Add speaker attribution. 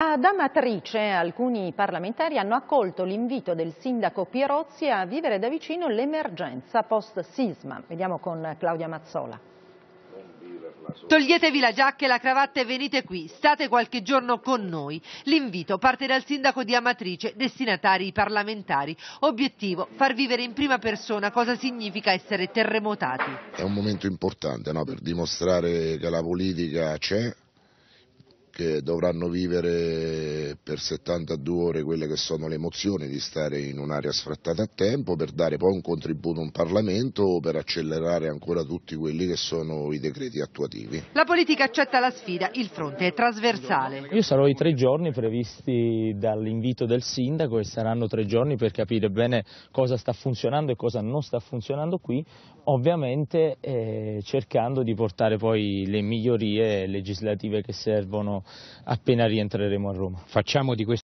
Speaker 1: Ad Amatrice alcuni parlamentari hanno accolto l'invito del sindaco Pierozzi a vivere da vicino l'emergenza post-sisma. Vediamo con Claudia Mazzola. Toglietevi la giacca e la cravatta e venite qui, state qualche giorno con noi.
Speaker 2: L'invito parte dal sindaco di Amatrice, destinatari parlamentari. Obiettivo, far vivere in prima persona cosa significa essere terremotati.
Speaker 3: È un momento importante no? per dimostrare che la politica c'è, che dovranno vivere per 72 ore quelle che sono le emozioni di stare in un'area sfrattata a tempo per dare poi un contributo a un Parlamento per accelerare ancora tutti quelli che sono i decreti attuativi.
Speaker 2: La politica accetta la sfida, il fronte è trasversale.
Speaker 3: Io sarò i tre giorni
Speaker 4: previsti dall'invito del sindaco e saranno tre giorni per capire bene cosa sta funzionando e cosa non sta funzionando qui, ovviamente eh, cercando di portare poi le migliorie legislative che servono appena rientreremo a Roma. Facciamo di questo